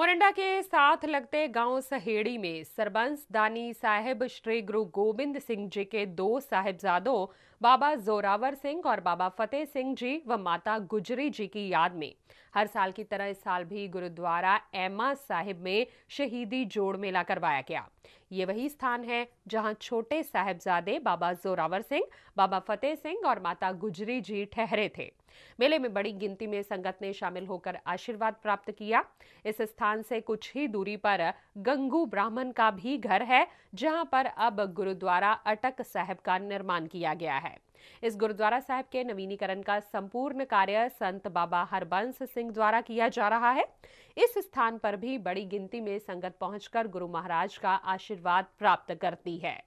Morinda के साथ लगते गांव सहेड़ी में सरबंस दानी साहेब श्री गुरु गोविंद सिंह जी के दो साहेबजादों बाबा जोरावर सिंह और बाबा फतेह सिंह जी व माता गुजरी जी की याद में हर साल की तरह इस साल भी गुरुद्वारा एमा साहिब में शहीदी जोड़ मेला करवाया गया ये वही स्थान है जहां छोटे साहेबजादे बाबा जोरावर सिंह बाबा फतेह सिंह और माता गुजरी जी ठहरे थे मेले में बड़ी गिनती में संगत ने शामिल होकर आशीर्वाद प्राप्त किया इस स्थान से कुछ ही दूरी पर गंगू ब्राह्मण का भी घर है जहां पर अब गुरुद्वारा अटक साहब का निर्माण किया गया है इस गुरुद्वारा साहब के नवीनीकरण का संपूर्ण कार्य संत बाबा हरबंस सिंह द्वारा किया जा रहा है इस स्थान पर भी बड़ी गिनती में संगत पहुंचकर गुरु महाराज का आशीर्वाद प्राप्त करती है